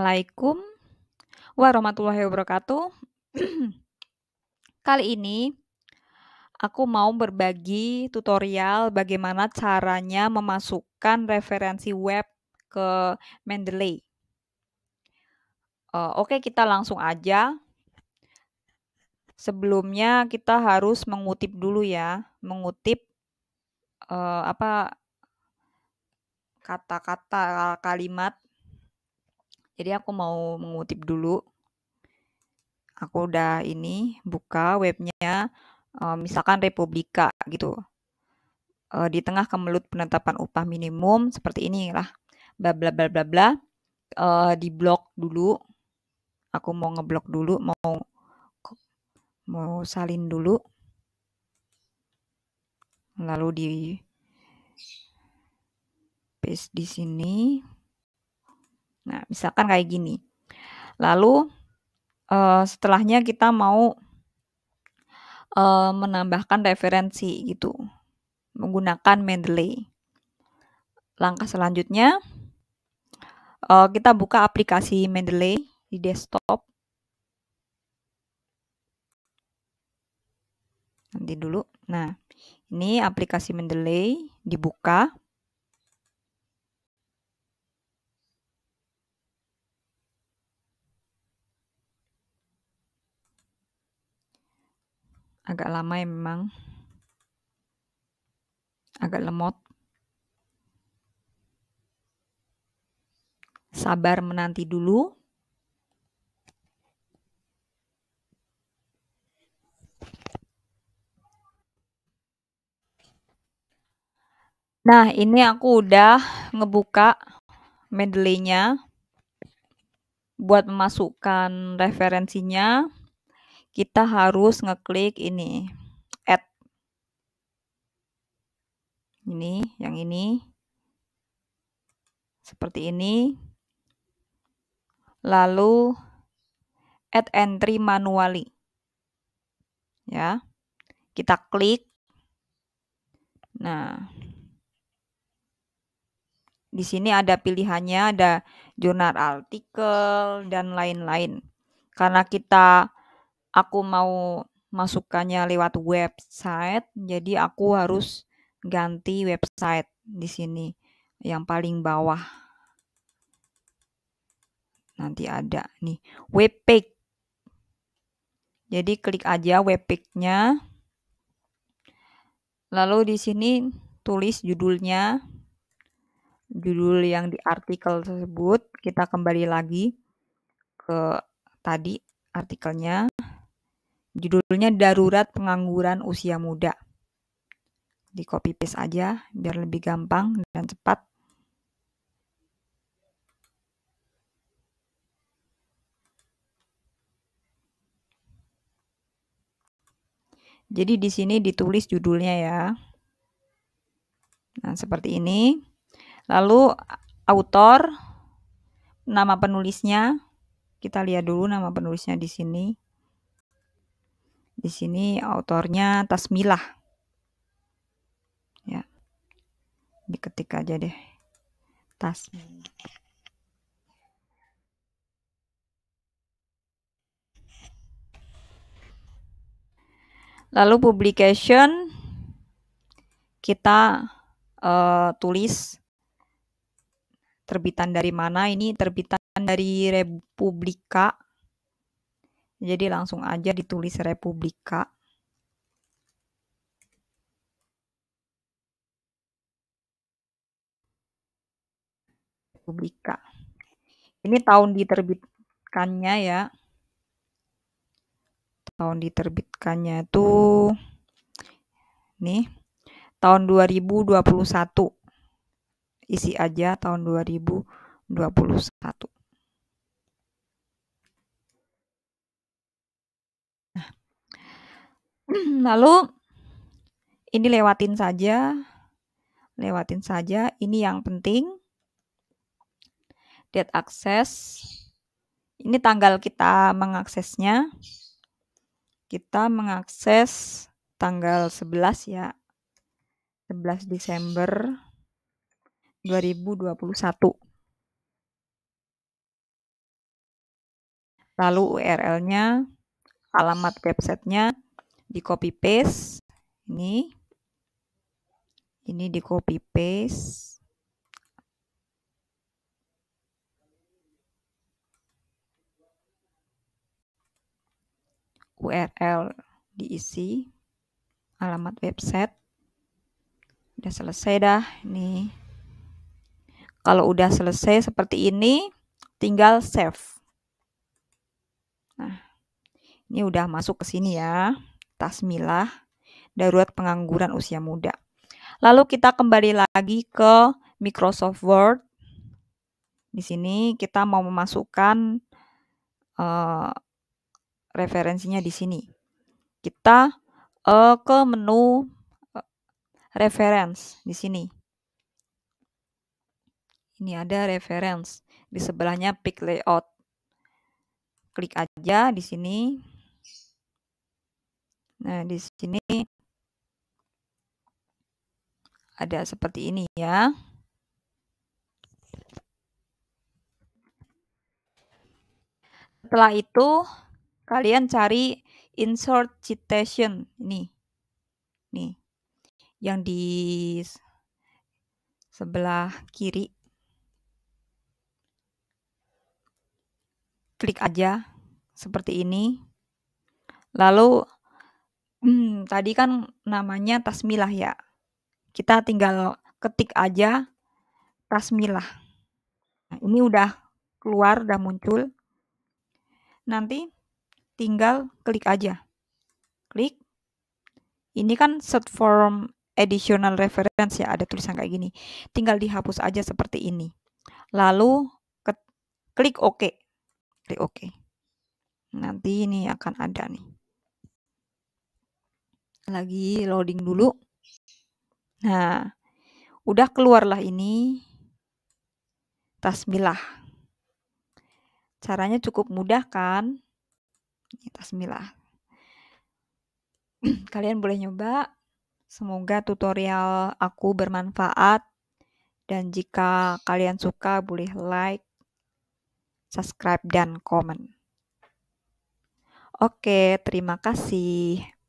Assalamualaikum warahmatullahi wabarakatuh. Kali ini aku mau berbagi tutorial bagaimana caranya memasukkan referensi web ke Mendeley. Uh, Oke, okay, kita langsung aja. Sebelumnya kita harus mengutip dulu ya, mengutip uh, apa kata-kata kalimat jadi aku mau mengutip dulu. Aku udah ini buka webnya uh, misalkan Republika gitu. Uh, di tengah kemelut penetapan upah minimum seperti ini inilah bla bla bla bla bla uh, di blok dulu aku mau ngeblok dulu mau mau salin dulu lalu di paste di sini Nah, misalkan kayak gini. Lalu uh, setelahnya kita mau uh, menambahkan referensi gitu menggunakan Mendeley. Langkah selanjutnya uh, kita buka aplikasi Mendeley di desktop. Nanti dulu. Nah, ini aplikasi Mendeley dibuka. agak lama ya memang agak lemot sabar menanti dulu Nah, ini aku udah ngebuka medley buat memasukkan referensinya kita harus ngeklik ini add ini yang ini seperti ini lalu add entry manually ya kita klik nah di sini ada pilihannya ada jurnal artikel dan lain-lain karena kita aku mau masukkannya lewat website, jadi aku harus ganti website di sini yang paling bawah. Nanti ada nih web Jadi klik aja web nya Lalu di sini tulis judulnya. Judul yang di artikel tersebut kita kembali lagi ke tadi artikelnya Judulnya Darurat Pengangguran Usia Muda. Di copy paste aja biar lebih gampang dan cepat. Jadi di sini ditulis judulnya ya. Nah, seperti ini. Lalu autor nama penulisnya. Kita lihat dulu nama penulisnya di sini. Di sini autornya Tasmilah. Ya. Diketik aja deh. Tasmilah. Lalu publication kita uh, tulis terbitan dari mana? Ini terbitan dari Republika jadi langsung aja ditulis Republika. Republika. Ini tahun diterbitkannya ya. Tahun diterbitkannya itu nih tahun 2021. Isi aja tahun 2021. Lalu ini lewatin saja. Lewatin saja, ini yang penting. Date akses, Ini tanggal kita mengaksesnya. Kita mengakses tanggal 11 ya. 11 Desember 2021. Lalu URL-nya, alamat websitenya, di copy paste ini ini di copy paste URL diisi alamat website udah selesai dah ini kalau udah selesai seperti ini tinggal save nah ini udah masuk ke sini ya Tasmilah, darurat pengangguran usia muda. Lalu kita kembali lagi ke Microsoft Word. Di sini kita mau memasukkan uh, referensinya di sini. Kita uh, ke menu uh, reference di sini. Ini ada reference di sebelahnya pick layout. Klik aja di sini. Nah, di sini ada seperti ini ya. Setelah itu, kalian cari insert citation ini. Nih. Yang di sebelah kiri. Klik aja seperti ini. Lalu Hmm, tadi kan namanya Tasmilah ya. Kita tinggal ketik aja Tasmilah. Nah, ini udah keluar, udah muncul. Nanti tinggal klik aja. Klik. Ini kan set form additional reference ya, ada tulisan kayak gini. Tinggal dihapus aja seperti ini. Lalu klik OK. Klik OK. Nanti ini akan ada nih lagi loading dulu. Nah, udah keluarlah ini tasmilah. Caranya cukup mudah kan? tasmilah. Kalian boleh nyoba. Semoga tutorial aku bermanfaat dan jika kalian suka boleh like, subscribe dan komen. Oke, terima kasih.